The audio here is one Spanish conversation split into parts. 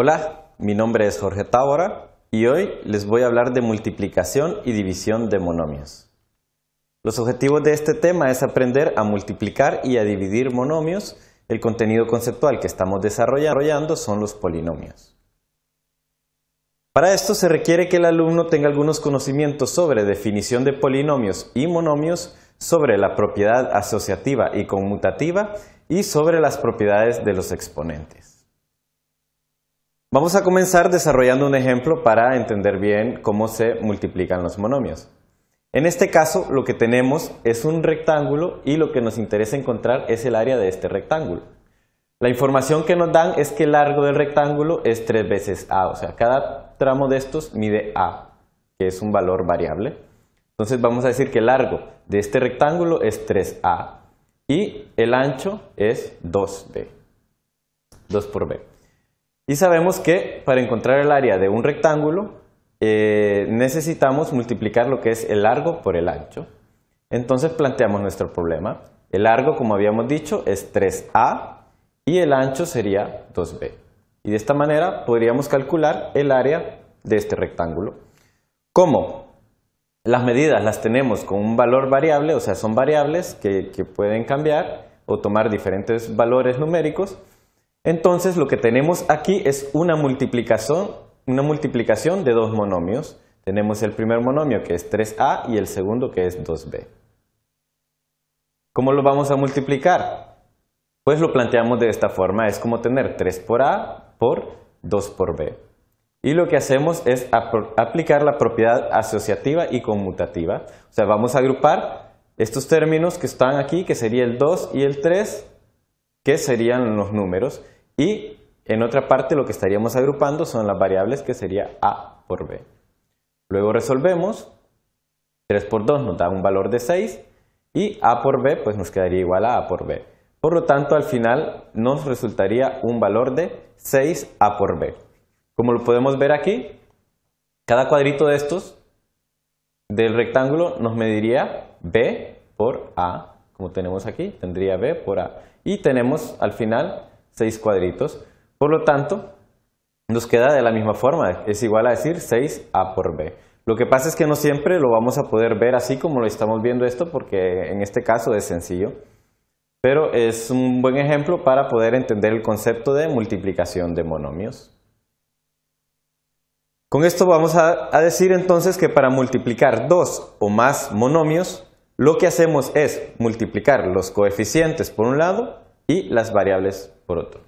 Hola, mi nombre es Jorge Tábora y hoy les voy a hablar de multiplicación y división de monomios. Los objetivos de este tema es aprender a multiplicar y a dividir monomios. El contenido conceptual que estamos desarrollando son los polinomios. Para esto se requiere que el alumno tenga algunos conocimientos sobre definición de polinomios y monomios, sobre la propiedad asociativa y conmutativa y sobre las propiedades de los exponentes. Vamos a comenzar desarrollando un ejemplo para entender bien cómo se multiplican los monomios. En este caso lo que tenemos es un rectángulo y lo que nos interesa encontrar es el área de este rectángulo. La información que nos dan es que el largo del rectángulo es tres veces A, o sea, cada tramo de estos mide A, que es un valor variable. Entonces vamos a decir que el largo de este rectángulo es 3A y el ancho es 2B, 2 por B. Y sabemos que para encontrar el área de un rectángulo eh, necesitamos multiplicar lo que es el largo por el ancho. Entonces planteamos nuestro problema. El largo, como habíamos dicho, es 3A y el ancho sería 2B. Y de esta manera podríamos calcular el área de este rectángulo. ¿Cómo? Las medidas las tenemos con un valor variable, o sea, son variables que pueden cambiar o tomar diferentes valores numéricos entonces lo que tenemos aquí es una multiplicación, una multiplicación de dos monomios. Tenemos el primer monomio que es 3a y el segundo que es 2b. ¿Cómo lo vamos a multiplicar? Pues lo planteamos de esta forma, es como tener 3 por a por 2 por b. Y lo que hacemos es aplicar la propiedad asociativa y conmutativa. O sea, vamos a agrupar estos términos que están aquí, que sería el 2 y el 3, que serían los números, y en otra parte lo que estaríamos agrupando son las variables que sería A por B. Luego resolvemos, 3 por 2 nos da un valor de 6 y A por B pues nos quedaría igual a A por B. Por lo tanto, al final nos resultaría un valor de 6A por B. Como lo podemos ver aquí, cada cuadrito de estos del rectángulo nos mediría B por A, como tenemos aquí, tendría B por A. Y tenemos al final 6 cuadritos. Por lo tanto, nos queda de la misma forma, es igual a decir 6A por B. Lo que pasa es que no siempre lo vamos a poder ver así como lo estamos viendo esto, porque en este caso es sencillo. Pero es un buen ejemplo para poder entender el concepto de multiplicación de monomios. Con esto vamos a, a decir entonces que para multiplicar dos o más monomios, lo que hacemos es multiplicar los coeficientes por un lado y las variables por otro.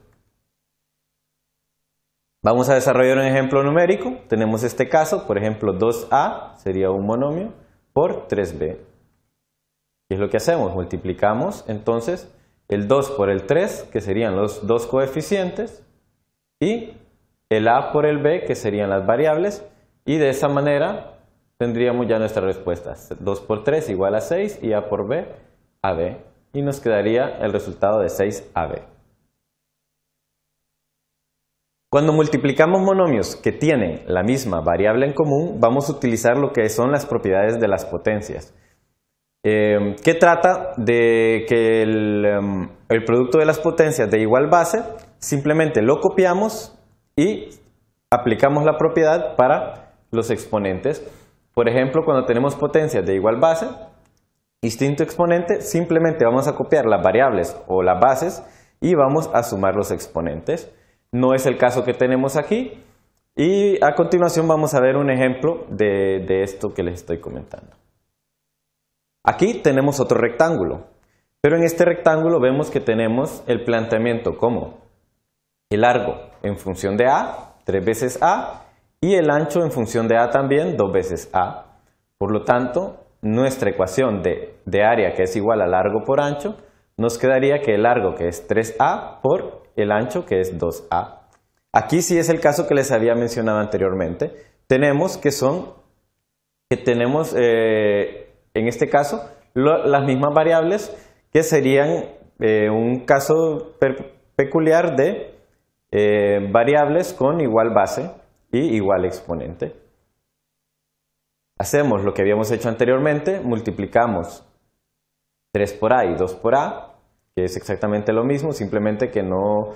Vamos a desarrollar un ejemplo numérico. Tenemos este caso, por ejemplo, 2a sería un monomio por 3b. ¿Qué es lo que hacemos? Multiplicamos entonces el 2 por el 3, que serían los dos coeficientes, y el a por el b, que serían las variables, y de esa manera tendríamos ya nuestra respuesta. 2 por 3 igual a 6 y a por b, a b y nos quedaría el resultado de 6AB. Cuando multiplicamos monomios que tienen la misma variable en común, vamos a utilizar lo que son las propiedades de las potencias. Em, que trata de que el, em, el producto de las potencias de igual base simplemente lo copiamos y aplicamos la propiedad para los exponentes. Por ejemplo, cuando tenemos potencias de igual base, Instinto exponente, simplemente vamos a copiar las variables o las bases y vamos a sumar los exponentes. No es el caso que tenemos aquí y a continuación vamos a ver un ejemplo de, de esto que les estoy comentando. Aquí tenemos otro rectángulo, pero en este rectángulo vemos que tenemos el planteamiento como el largo en función de A, tres veces A, y el ancho en función de A también, dos veces A. Por lo tanto, nuestra ecuación de, área que es igual a largo por ancho, nos quedaría que el largo que es 3A por el ancho que es 2A. Aquí sí es el caso que les había mencionado anteriormente. Tenemos que son, que tenemos eh, en este caso las mismas variables que serían eh, un caso peculiar de eh, variables con igual base y igual exponente. Hacemos lo que habíamos hecho anteriormente, multiplicamos 3 por A y 2 por A, que es exactamente lo mismo, simplemente que no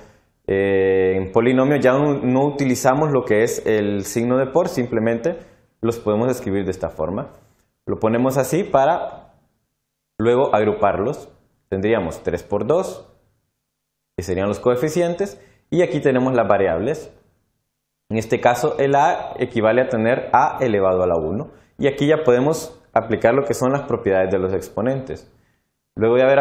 eh, en polinomio ya no, no utilizamos lo que es el signo de por, simplemente los podemos escribir de esta forma. Lo ponemos así para luego agruparlos. Tendríamos 3 por 2, que serían los coeficientes, y aquí tenemos las variables. En este caso el A equivale a tener A elevado a la 1. Y aquí ya podemos aplicar lo que son las propiedades de los exponentes. Luego de haber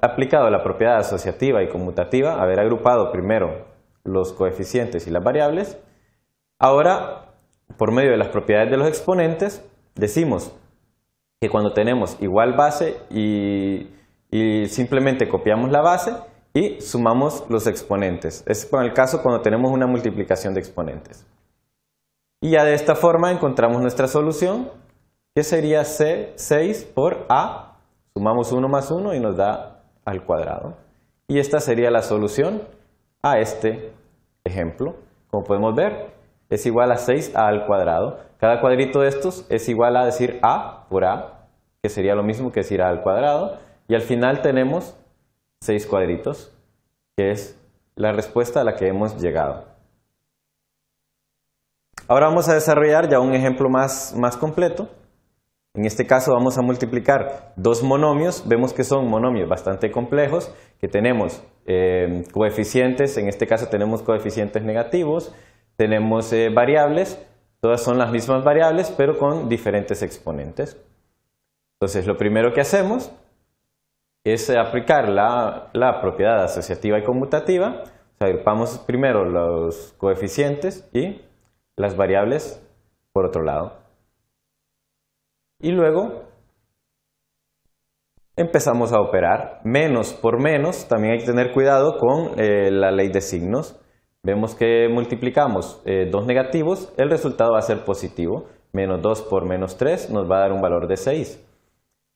aplicado la propiedad asociativa y conmutativa, haber agrupado primero los coeficientes y las variables, ahora, por medio de las propiedades de los exponentes, decimos que cuando tenemos igual base y, y simplemente copiamos la base y sumamos los exponentes. Es con el caso cuando tenemos una multiplicación de exponentes. Y ya de esta forma encontramos nuestra solución, que sería C6 por A. Sumamos 1 más 1 y nos da al cuadrado. Y esta sería la solución a este ejemplo. Como podemos ver, es igual a 6A al cuadrado. Cada cuadrito de estos es igual a decir A por A, que sería lo mismo que decir A al cuadrado. Y al final tenemos 6 cuadritos, que es la respuesta a la que hemos llegado. Ahora vamos a desarrollar ya un ejemplo más, más completo. En este caso vamos a multiplicar dos monomios, vemos que son monomios bastante complejos, que tenemos eh, coeficientes, en este caso tenemos coeficientes negativos, tenemos eh, variables, todas son las mismas variables pero con diferentes exponentes. Entonces lo primero que hacemos es aplicar la, propiedad asociativa y conmutativa, agrupamos primero los coeficientes y las variables por otro lado. Y luego empezamos a operar. Menos por menos, también hay que tener cuidado con eh, la ley de signos. Vemos que multiplicamos eh, dos negativos, el resultado va a ser positivo. Menos 2 por menos 3 nos va a dar un valor de 6.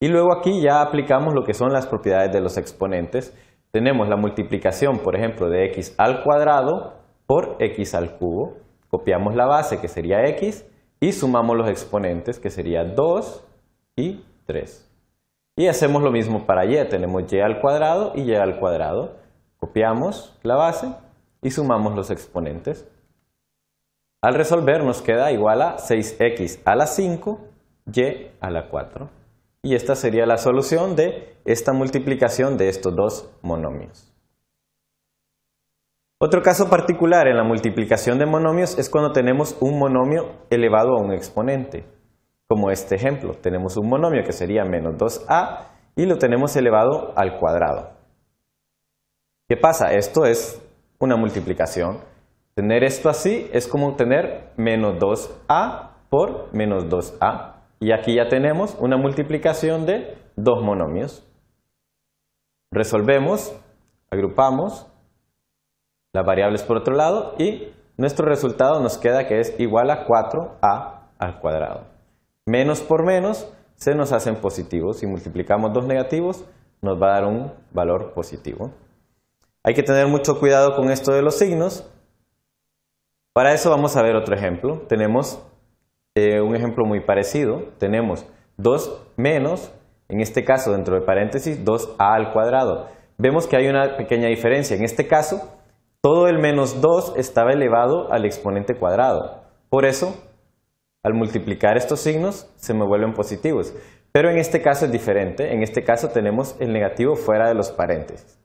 Y luego aquí ya aplicamos lo que son las propiedades de los exponentes. Tenemos la multiplicación, por ejemplo, de x al cuadrado por x al cubo. Copiamos la base, que sería x, y sumamos los exponentes, que sería 2 y 3. Y hacemos lo mismo para y. Tenemos y al cuadrado y y al cuadrado. Copiamos la base y sumamos los exponentes. Al resolver nos queda igual a 6x a la 5, y a la 4. Y esta sería la solución de esta multiplicación de estos dos monomios. Otro caso particular en la multiplicación de monomios es cuando tenemos un monomio elevado a un exponente. Como este ejemplo, tenemos un monomio que sería menos 2a y lo tenemos elevado al cuadrado. ¿Qué pasa? Esto es una multiplicación. Tener esto así es como tener menos 2a por menos 2a. Y aquí ya tenemos una multiplicación de dos monomios. Resolvemos, agrupamos las variables por otro lado y nuestro resultado nos queda que es igual a 4a al cuadrado. Menos por menos se nos hacen positivos. Si multiplicamos dos negativos nos va a dar un valor positivo. Hay que tener mucho cuidado con esto de los signos. Para eso vamos a ver otro ejemplo. Tenemos eh, un ejemplo muy parecido. Tenemos 2 menos, en este caso dentro de paréntesis, 2a al cuadrado. Vemos que hay una pequeña diferencia. En este caso todo el menos 2 estaba elevado al exponente cuadrado. Por eso, al multiplicar estos signos, se me vuelven positivos. Pero en este caso es diferente. En este caso tenemos el negativo fuera de los paréntesis.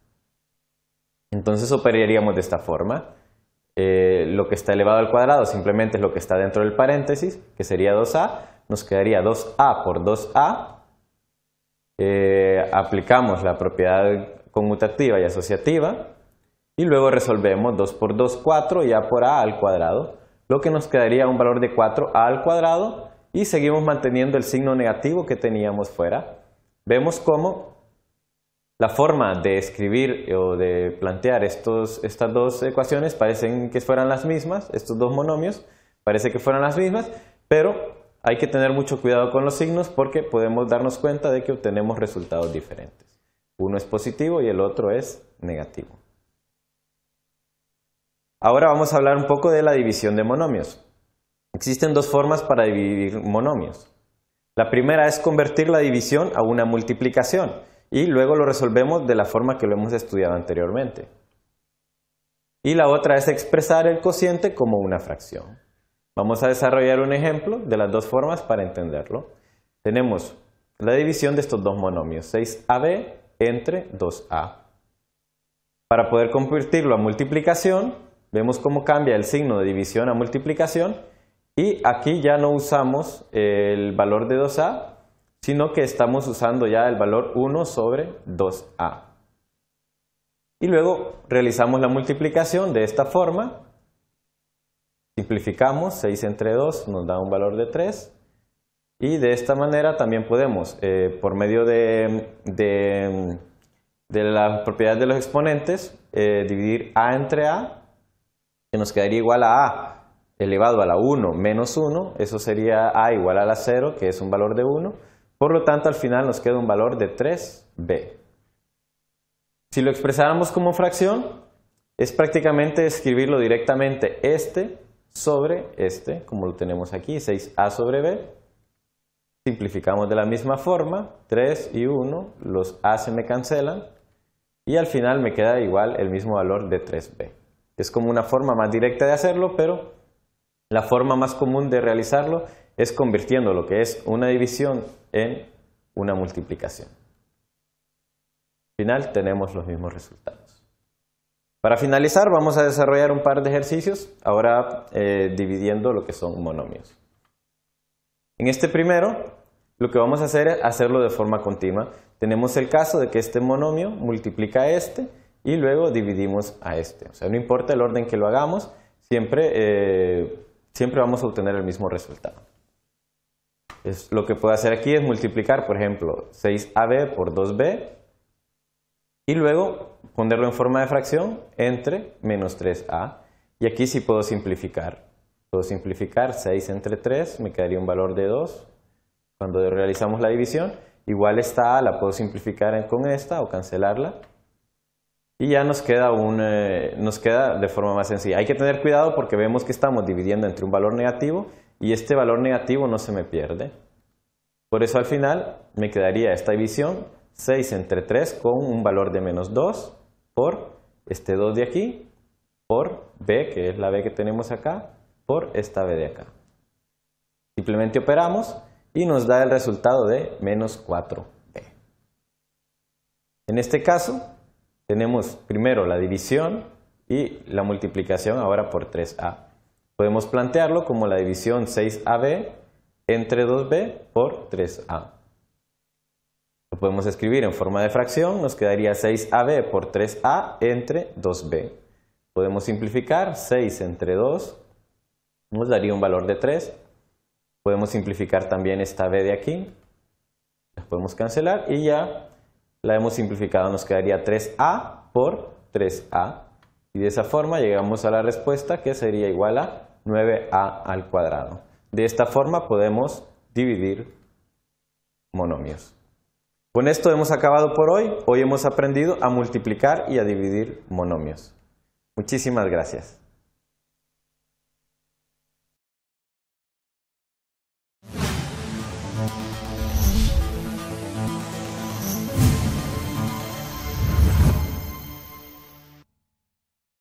Entonces operaríamos de esta forma. Eh, lo que está elevado al cuadrado simplemente es lo que está dentro del paréntesis, que sería 2a. Nos quedaría 2a por 2a. Eh, aplicamos la propiedad conmutativa y asociativa y luego resolvemos 2 por 2, 4, y A por a al cuadrado, lo que nos quedaría un valor de 4a al cuadrado y seguimos manteniendo el signo negativo que teníamos fuera. Vemos cómo la forma de escribir o de plantear estos, estas dos ecuaciones parecen que fueran las mismas, estos dos monomios parece que fueran las mismas, pero hay que tener mucho cuidado con los signos porque podemos darnos cuenta de que obtenemos resultados diferentes. Uno es positivo y el otro es negativo. Ahora vamos a hablar un poco de la división de monomios. Existen dos formas para dividir monomios. La primera es convertir la división a una multiplicación y luego lo resolvemos de la forma que lo hemos estudiado anteriormente. Y la otra es expresar el cociente como una fracción. Vamos a desarrollar un ejemplo de las dos formas para entenderlo. Tenemos la división de estos dos monomios, 6ab entre 2a. Para poder convertirlo a multiplicación, Vemos cómo cambia el signo de división a multiplicación y aquí ya no usamos el valor de 2a, sino que estamos usando ya el valor 1 sobre 2a. Y luego realizamos la multiplicación de esta forma. Simplificamos, 6 entre 2 nos da un valor de 3. Y de esta manera también podemos, eh, por medio de, de, de las propiedades de los exponentes, eh, dividir a entre a que nos quedaría igual a A elevado a la 1 menos 1, eso sería A igual a la 0, que es un valor de 1. Por lo tanto, al final nos queda un valor de 3B. Si lo expresáramos como fracción, es prácticamente escribirlo directamente este sobre este, como lo tenemos aquí, 6A sobre B. Simplificamos de la misma forma, 3 y 1, los A se me cancelan y al final me queda igual el mismo valor de 3B. Es como una forma más directa de hacerlo, pero la forma más común de realizarlo es convirtiendo lo que es una división en una multiplicación. Al final tenemos los mismos resultados. Para finalizar vamos a desarrollar un par de ejercicios, ahora eh, dividiendo lo que son monomios. En este primero lo que vamos a hacer es hacerlo de forma continua. Tenemos el caso de que este monomio multiplica a este y luego dividimos a este. O sea, no importa el orden que lo hagamos, siempre, eh, siempre vamos a obtener el mismo resultado. Es, lo que puedo hacer aquí es multiplicar, por ejemplo, 6AB por 2B y luego ponerlo en forma de fracción entre menos 3A. Y aquí sí puedo simplificar. Puedo simplificar 6 entre 3, me quedaría un valor de 2. Cuando realizamos la división, igual esta A la puedo simplificar con esta o cancelarla y ya nos queda, eh, nos queda de forma más sencilla. Hay que tener cuidado porque vemos que estamos dividiendo entre un valor negativo y este valor negativo no se me pierde. Por eso al final me quedaría esta división 6 entre 3 con un valor de menos 2 por este 2 de aquí, por B, que es la B que tenemos acá, por esta B de acá. Simplemente operamos y nos da el resultado de menos 4B. En este caso, tenemos primero la división y la multiplicación ahora por 3a. Podemos plantearlo como la división 6ab entre 2b por 3a. Lo podemos escribir en forma de fracción, nos quedaría 6ab por 3a entre 2b. Podemos simplificar 6 entre 2 nos daría un valor de 3. Podemos simplificar también esta b de aquí, las podemos cancelar y ya la hemos simplificado, nos quedaría 3a por 3a. Y de esa forma llegamos a la respuesta que sería igual a 9a al cuadrado. De esta forma podemos dividir monomios. Con esto hemos acabado por hoy. Hoy hemos aprendido a multiplicar y a dividir monomios. Muchísimas gracias.